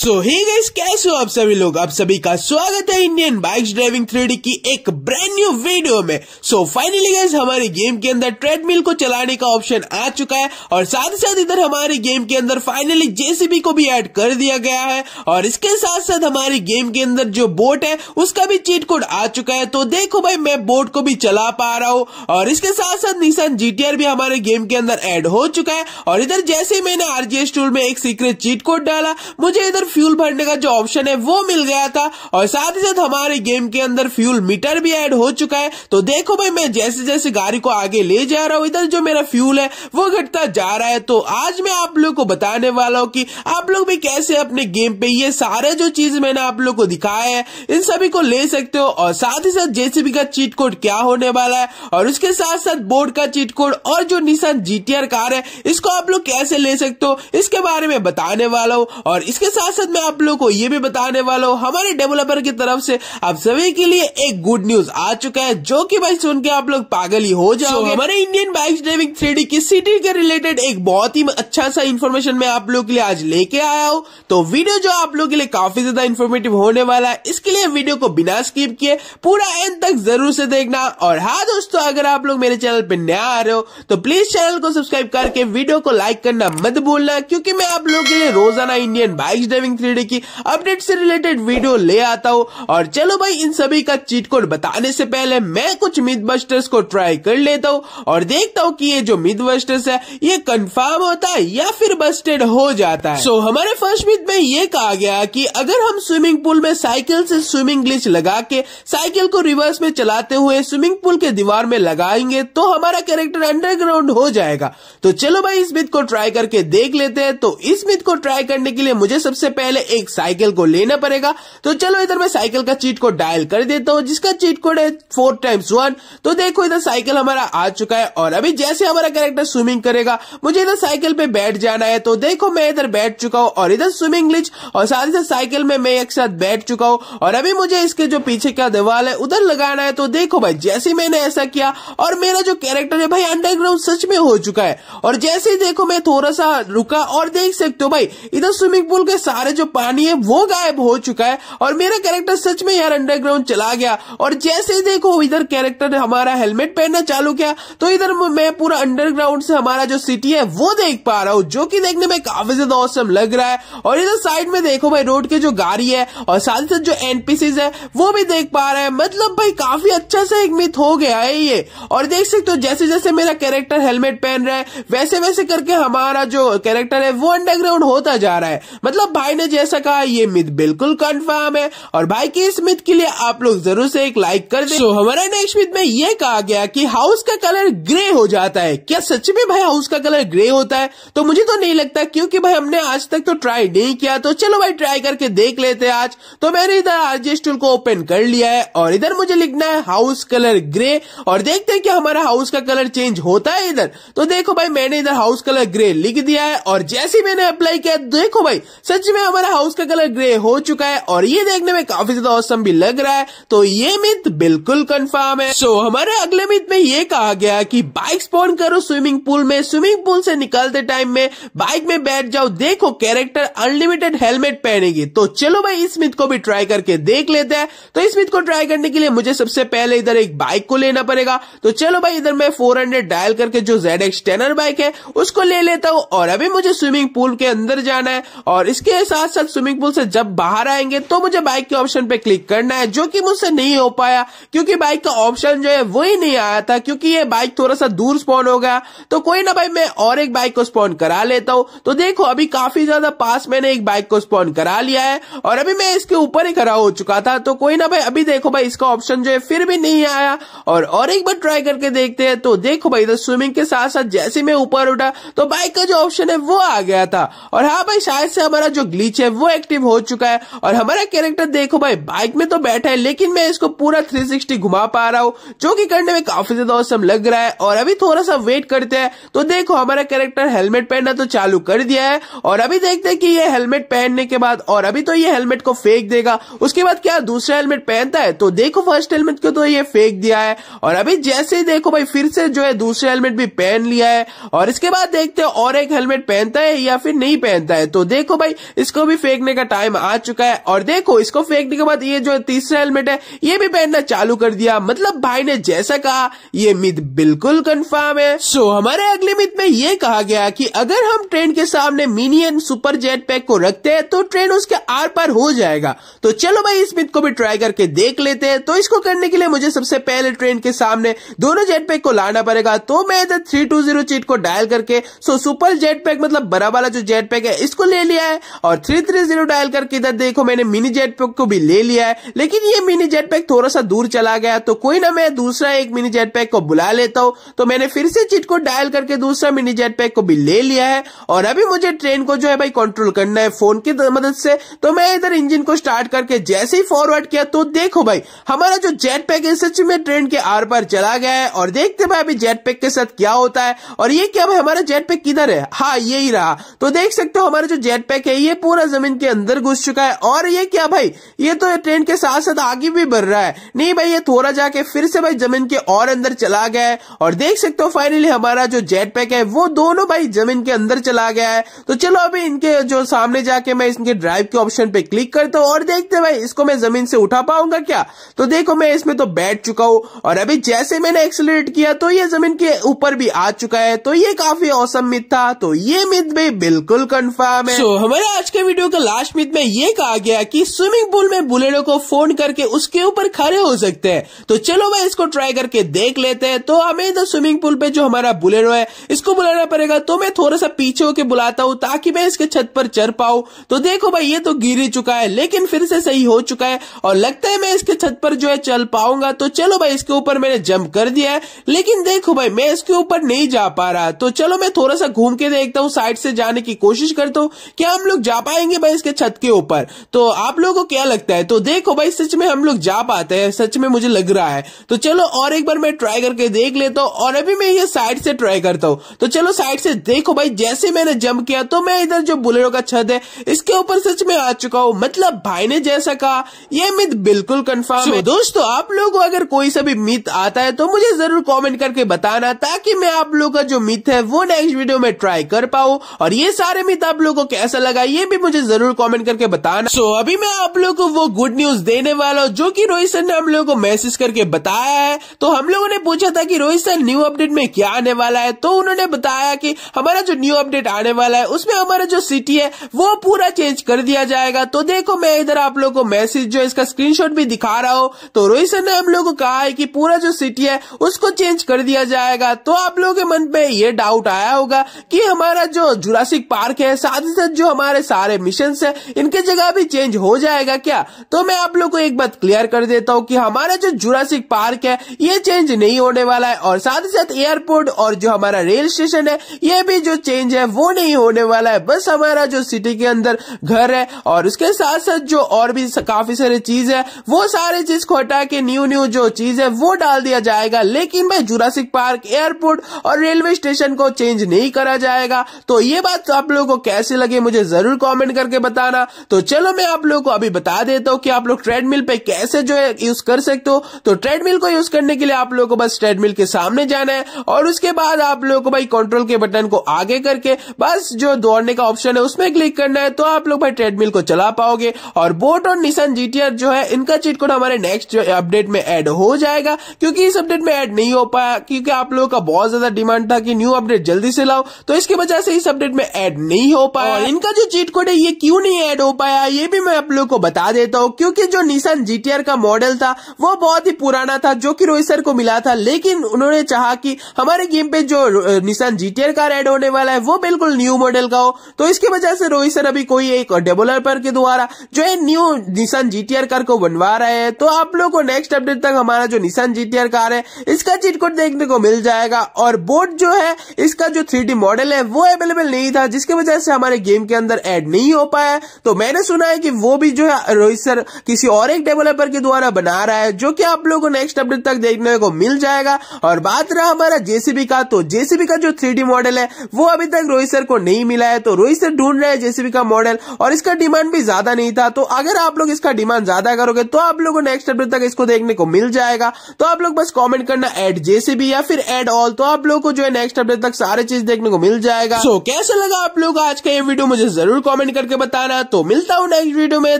सो ही guys कैसे हो आप सभी लोग आप सभी का स्वागत है इंडियन बाइक्स ड्राइविंग थ्री की एक ब्रांड न्यू वीडियो में सो फाइनली गाइस हमारे गेम के अंदर ट्रेडमिल को चलाने का ऑप्शन आ चुका है और साथ ही साथ इधर हमारे गेम के अंदर फाइनली जेसीबी को भी ऐड कर दिया गया है और इसके साथ साथ हमारे गेम के अंदर जो बोट है उसका भी चीट कोड आ चुका है तो देखो भाई मैं बोट को भी चला पा रहा हूँ और इसके साथ साथ निशान जीटीआर भी हमारे गेम के अंदर एड हो चुका है और इधर जैसे मैंने आरजीएस टूल में एक सीक्रेट चीट कोड डाला मुझे इधर फ्यूल भरने का जो ऑप्शन है वो मिल गया था और साथ ही साथ हमारे गेम के अंदर फ्यूल मीटर भी ऐड हो चुका है तो देखो भाई मैं जैसे जैसे गाड़ी को आगे ले जा रहा हूँ इधर जो मेरा फ्यूल है वो घटता जा रहा है तो आज मैं आप लोग को बताने वाला हूँ की आप लोग भी कैसे अपने गेम पे ये सारे जो चीज मैंने आप लोग को दिखाया है इन सभी को ले सकते हो और साथ ही साथ जेसीबी का चीट कोड क्या होने वाला है और उसके साथ साथ बोर्ड का चीट कोड और जो निशान जीटीआर कार है इसको आप लोग कैसे ले सकते हो इसके बारे में बताने वाला हूँ और इसके साथ साथ साथ मैं आप लोगों को ये भी बताने वाला हूँ हमारे डेवलपर की तरफ से आप सभी के लिए एक गुड न्यूज आ चुका है जो कि भाई सुन के आप लोग पागल ही हो जाओ so, हमारे इंडियन बाइक ड्राइविंग थ्री की सिटी के रिलेटेड एक बहुत ही अच्छा सा इन्फॉर्मेशन मैं आप लोग के लिए आज लेके आया हूँ तो वीडियो जो आप लोग के लिए काफी ज्यादा इन्फॉर्मेटिव होने वाला है इसके लिए वीडियो को बिना स्किप किए पूरा एंड तक जरूर से देखना और हाँ दोस्तों अगर आप लोग मेरे चैनल पर नया आ रहे हो तो प्लीज चैनल को सब्सक्राइब करके वीडियो को लाइक करना मत भूलना क्योंकि मैं आप लोग के लिए रोजाना इंडियन बाइक ड्राइविंग थ्री की अपडेट से रिलेटेड वीडियो ले आता हूँ और चलो भाई इन सभी का चीट कोड बताने से पहले मैं कुछ मिथ को ट्राई कर लेता हूँ और देखता हूँ कि ये जो मिथ है ये कंफर्म होता है या फिर बस्टेड हो जाता है सो so, हमारे फर्स्ट मिथ में ये कहा गया कि अगर हम स्विमिंग पूल में साइकिल से स्विमिंग ग्लिच लगा के साइकिल को रिवर्स में चलाते हुए स्विमिंग पूल के दीवार में लगाएंगे तो हमारा कैरेक्टर अंडरग्राउंड हो जाएगा तो चलो भाई इस मिथ को ट्राई करके देख लेते हैं तो इस मिथ को ट्राई करने के लिए मुझे सबसे सबसे पहले एक साइकिल को लेना पड़ेगा तो चलो इधर मैं साइकिल का चीट कोड डायल कर देता हूँ जिसका चीट कोड है फोर टाइम्स वन तो देखो इधर साइकिल हमारा आ चुका है और अभी जैसे हमारा कैरेक्टर स्विमिंग करेगा मुझे इधर साइकिल पे बैठ जाना है तो देखो मैं इधर बैठ चुका हूँ और इधर स्विमिंग लिच और साथ ही साथ साइकिल में मैं एक साथ बैठ चुका हूँ और अभी मुझे इसके जो पीछे का दीवार है उधर लगाना है तो देखो भाई जैसे मैंने ऐसा किया और मेरा जो कैरेक्टर है भाई अंडरग्राउंड सच में हो चुका है और जैसे ही देखो मैं थोड़ा सा रुका और देख सकते हो भाई इधर स्विमिंग पूल के साथ सारे जो पानी है वो गायब हो चुका है और मेरा कैरेक्टर सच में यार अंडरग्राउंड चला गया और जैसे ही देखो इधर कैरेक्टर ने हमारा हेलमेट पहनना चालू किया तो इधर मैं पूरा अंडरग्राउंड से हमारा जो सिटी है वो देख पा रहा हूँ जो की देखने में काफी ज्यादा औसम लग रहा है और इधर साइड में देखो भाई रोड के जो गाड़ी है और साथ ही साथ जो एनपीसी है वो भी देख पा रहा है मतलब भाई काफी अच्छा सा एक मिथ हो गया है ये और देख सकते हो जैसे जैसे मेरा कैरेक्टर हेलमेट पहन रहा है वैसे वैसे करके हमारा जो कैरेक्टर है वो अंडरग्राउंड होता जा रहा है मतलब भाई भाई ने जैसा कहा ये मिथ बिल्कुल कंफर्म है और भाई की इस मिथ के लिए आप लोग जरूर से एक लाइक कर दे so, हमारे नेक्स्ट मिथ में ये कहा गया कि हाउस का कलर ग्रे हो जाता है क्या सच में भाई हाउस का कलर ग्रे होता है तो मुझे तो नहीं लगता क्योंकि भाई हमने आज तक तो ट्राई नहीं किया तो चलो भाई ट्राई करके देख लेते हैं आज तो मैंने इधर आरजे स्टूल को ओपन कर लिया है और इधर मुझे लिखना है हाउस कलर ग्रे और देखते हैं कि हमारा हाउस का कलर चेंज होता है इधर तो देखो भाई मैंने इधर हाउस कलर ग्रे लिख दिया है और जैसे मैंने अप्लाई किया देखो भाई सच में में हमारा हाउस का कलर ग्रे हो चुका है और ये देखने में काफी ज्यादा औसम भी लग रहा है तो ये मिथ बिल्कुल कंफर्म है सो so, हमारे अगले मिथ में ये कहा गया कि बाइक स्पॉन करो स्विमिंग पूल में स्विमिंग पूल से निकलते टाइम में बाइक में बैठ जाओ देखो कैरेक्टर अनलिमिटेड हेलमेट पहनेगी तो चलो भाई इस मिथ को भी ट्राई करके देख लेते हैं तो इस मिथ को ट्राई करने के लिए मुझे सबसे पहले इधर एक बाइक को लेना पड़ेगा तो चलो भाई इधर मैं 400 डायल करके जो जेड एक्स बाइक है उसको ले लेता हूँ और अभी मुझे स्विमिंग पूल के अंदर जाना है और इसके साथ साथ स्विमिंग पूल से जब बाहर आएंगे तो मुझे बाइक के ऑप्शन पे क्लिक करना है जो कि मुझसे नहीं हो पाया क्योंकि बाइक का ऑप्शन जो है वो ही नहीं आया था क्योंकि ये बाइक थोड़ा सा दूर स्पॉन हो गया तो कोई ना भाई मैं और एक बाइक को स्पॉन करा लेता हूँ तो देखो अभी काफी ज्यादा पास मैंने एक बाइक को स्पॉन करा लिया है और अभी मैं इसके ऊपर ही खड़ा हो चुका था तो कोई ना भाई अभी देखो भाई इसका ऑप्शन जो है फिर भी नहीं आया और और एक बार ट्राई करके देखते हैं तो देखो भाई इधर स्विमिंग के साथ साथ जैसे मैं ऊपर उठा तो बाइक का जो ऑप्शन है वो आ गया था और हाँ भाई शायद से हमारा जो ग्लीच है वो एक्टिव हो चुका है और हमारा कैरेक्टर देखो भाई बाइक में तो बैठा है लेकिन मैं इसको पूरा 360 घुमा पा रहा हूँ जो कि करने में काफी ज्यादा औसम लग रहा है और अभी थोड़ा सा वेट करते हैं तो देखो हमारा कैरेक्टर हेलमेट पहनना तो चालू कर दिया है और अभी देखते हैं कि ये हेलमेट पहनने के बाद और अभी तो ये हेलमेट को फेंक देगा उसके बाद क्या दूसरा हेलमेट पहनता है तो देखो फर्स्ट हेलमेट को तो ये फेंक दिया है और अभी जैसे ही देखो भाई फिर से जो है दूसरा हेलमेट भी पहन लिया है और इसके बाद देखते हैं और एक हेलमेट पहनता है या फिर नहीं पहनता है तो देखो भाई इसको भी फेंकने का टाइम आ चुका है और देखो इसको फेंकने के बाद ये जो तीसरा हेलमेट है ये भी पहनना चालू कर दिया मतलब भाई ने जैसा कहा ये मिथ बिल्कुल कंफर्म है सो हमारे अगले मिथ में ये कहा गया कि अगर हम ट्रेन के सामने मिनियन सुपर जेट पैक को रखते हैं तो ट्रेन उसके आर पार हो जाएगा तो चलो भाई इस मिथ को भी ट्राई करके देख लेते हैं तो इसको करने के लिए मुझे सबसे पहले ट्रेन के सामने दोनों जेट पैक को लाना पड़ेगा तो मैं इधर थ्री टू जीरो चीट को डायल करके सो सुपर जेट पैक मतलब बड़ा वाला जो जेट पैक है इसको ले लिया है और थ्री थ्री जीरो डायल करके इधर देखो मैंने मिनी जेट पैक को भी ले लिया है लेकिन ये मिनी जेट पैक थोड़ा सा दूर चला गया तो कोई ना मैं दूसरा एक मिनी जेट पैक को बुला लेता हूँ तो मैंने फिर से चिट को डायल करके दूसरा मिनी जेट पैक को भी ले लिया है और अभी मुझे ट्रेन को जो है भाई कंट्रोल करना है फोन की मदद से तो मैं इधर इंजिन को स्टार्ट करके जैसे ही फॉरवर्ड किया तो देखो भाई हमारा जो जेट पैक है सच में ट्रेन के आर पार चला गया है और देखते भाई अभी जेट पैक के साथ क्या होता है और ये क्या भाई हमारा जेट पैक किधर है हाँ ये ही रहा तो देख सकते हो हमारा जो जेट पैक है ये पूरा जमीन के अंदर घुस चुका है और ये क्या भाई ये तो ट्रेन के साथ साथ आगे भी बढ़ रहा है नहीं भाई ये थोड़ा जाके फिर से भाई जमीन के और अंदर चला गया है और देख सकते हो फाइनली हमारा जो जेट पैक है वो दोनों भाई जमीन के अंदर चला गया है तो चलो अभी इनके जो सामने जाके मैं इनके ड्राइव के ऑप्शन पे क्लिक करता हूँ और देखते भाई इसको मैं जमीन से उठा पाऊंगा क्या तो देखो मैं इसमें तो बैठ चुका हूँ और अभी जैसे मैंने एक्सिलेट किया तो ये जमीन के ऊपर भी आ चुका है तो ये काफी औसम मिथ था तो ये मिथ भी बिल्कुल कन्फर्म है हमारा आज के वीडियो के लास्ट मिनट में ये कहा गया कि स्विमिंग पूल में बुलेटो को फोन करके उसके ऊपर खड़े हो सकते हैं तो चलो भाई इसको ट्राई करके देख लेते हैं तो हमें इधर स्विमिंग पूल पे जो हमारा बुलेटो है इसको बुलाना पड़ेगा तो मैं थोड़ा सा पीछे होके बुलाता हूँ ताकि मैं इसके छत पर चढ़ पाऊ तो देखो भाई ये तो गिर ही चुका है लेकिन फिर से सही हो चुका है और लगता है मैं इसके छत पर जो है चल पाऊंगा तो चलो भाई इसके ऊपर मैंने जम्प कर दिया है लेकिन देखो भाई मैं इसके ऊपर नहीं जा पा रहा तो चलो मैं थोड़ा सा घूम के देखता हूँ साइड से जाने की कोशिश करता हूँ क्या हम लोग जा जा पाएंगे भाई इसके छत के ऊपर तो आप लोगों को क्या लगता है तो देखो भाई सच में हम लोग जा पाते हैं सच में मुझे लग रहा है तो चलो और एक बार मैं ट्राई करके देख लेता हूँ और अभी मैं ये साइड से ट्राई करता हूँ तो चलो साइड से देखो भाई जैसे मैंने जम्प किया तो मैं इधर जो बुलेरो का छत है इसके ऊपर सच में आ चुका हूँ मतलब भाई ने जैसा कहा यह मिथ बिल्कुल कन्फर्म है दोस्तों आप लोग को अगर कोई सा भी मिथ आता है तो मुझे जरूर कॉमेंट करके बताना ताकि मैं आप लोग का जो मिथ है वो नेक्स्ट वीडियो में ट्राई कर पाऊं और ये सारे मिथ आप लोग को कैसा लगा ये भी मुझे जरूर कमेंट करके बताना सो so, अभी मैं आप लोगों को वो गुड न्यूज देने वाला हूँ जो कि रोहित सर ने हम लोगों को मैसेज करके बताया है तो हम लोगों ने पूछा था कि रोहित सर न्यू अपडेट में क्या आने वाला है तो उन्होंने बताया कि हमारा जो न्यू अपडेट आने वाला है उसमें हमारा जो सिटी है वो पूरा चेंज कर दिया जाएगा तो देखो मैं इधर आप लोग को मैसेज जो इसका स्क्रीनशॉट भी दिखा रहा हूँ तो रोहित सर ने हम लोग को कहा है कि पूरा जो सिटी है उसको चेंज कर दिया जाएगा तो आप लोगों के मन पे ये डाउट आया होगा कि हमारा जो जुरासिक पार्क है साथ ही साथ जो हमारे साथ सारे मिशन है इनके जगह भी चेंज हो जाएगा क्या तो मैं आप लोग को एक बात क्लियर कर देता हूँ कि हमारा जो जुरासिक पार्क है ये चेंज नहीं होने वाला है और साथ ही साथ एयरपोर्ट और जो हमारा रेल स्टेशन है ये भी जो चेंज है वो नहीं होने वाला है बस हमारा जो सिटी के अंदर घर है और उसके साथ साथ जो और भी काफी सारी चीज है वो सारे चीज को हटा के न्यू न्यू जो चीज है वो डाल दिया जाएगा लेकिन भाई जुरासिक पार्क एयरपोर्ट और रेलवे स्टेशन को चेंज नहीं करा जाएगा तो ये बात आप लोगों को कैसे लगे मुझे जरूर कमेंट करके बताना तो चलो मैं आप लोगों को अभी बता देता हूँ कि आप लोग ट्रेडमिल पे कैसे जो है यूज कर सकते हो तो ट्रेडमिल को यूज करने के लिए आप लोगों को बस ट्रेडमिल के सामने जाना है और उसके बाद आप लोगों को भाई कंट्रोल के बटन को आगे करके बस जो दौड़ने का ऑप्शन है उसमें क्लिक करना है तो आप लोग भाई ट्रेडमिल को चला पाओगे और बोट और निशान जीटीआर जो है इनका चीट कोड हमारे नेक्स्ट अपडेट में एड हो जाएगा क्योंकि इस अपडेट में एड नहीं हो पाया क्योंकि आप लोगों का बहुत ज्यादा डिमांड था कि न्यू अपडेट जल्दी से लाओ तो इसकी वजह से इस अपडेट में एड नहीं हो पाया इनका जो चीट कोडे ये क्यों नहीं ऐड हो पाया ये भी मैं आप लोग को बता देता हूँ क्योंकि जो निशान जीटीआर का मॉडल था वो बहुत ही पुराना था जो कि रोहित को मिला था लेकिन उन्होंने चाहा कि हमारे गेम पे जो निशान जीटीआर का ऐड होने वाला है वो बिल्कुल न्यू मॉडल का हो तो इसकी वजह से रोहित सर अभी कोई एक डेवलपर के द्वारा जो है न्यू निशान जीटीआर कार को बनवा रहे है तो आप लोग को नेक्स्ट अपडेट तक हमारा जो निशान जीटीआर कार है इसका चीट कोड देखने को मिल जाएगा और बोर्ड जो है इसका जो थ्री मॉडल है वो अवेलेबल नहीं था जिसकी वजह से हमारे गेम के अंदर ऐड नहीं हो पाया तो मैंने सुना है कि वो भी जो है रोहित सर किसी और एक डेवलपर के द्वारा बना रहा है जो कि आप लोगों को नेक्स्ट अपडेट तक देखने को मिल जाएगा और बात रहा हमारा जेसीबी का तो जेसीबी का जो थ्री मॉडल है वो अभी तक रोहित सर को नहीं मिला है तो रोहित सर ढूंढ रहे हैं जेसीबी का मॉडल और इसका डिमांड भी ज्यादा नहीं था तो अगर आप लोग इसका डिमांड ज्यादा करोगे तो आप लोगों को नेक्स्ट अपडेट तक इसको देखने को मिल जाएगा तो आप लोग बस कॉमेंट करना एड जेसीबी या फिर एड ऑल तो आप लोग को जो है नेक्स्ट अपडेट तक सारे चीज देखने को मिल जाएगा तो so, लगा आप लोग आज का ये वीडियो मुझे जरूर कमेंट करके बताना तो मिलता हूं नेक्स्ट वीडियो में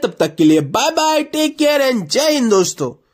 तब तक के लिए bye bye take care and Jai Hind दोस्तों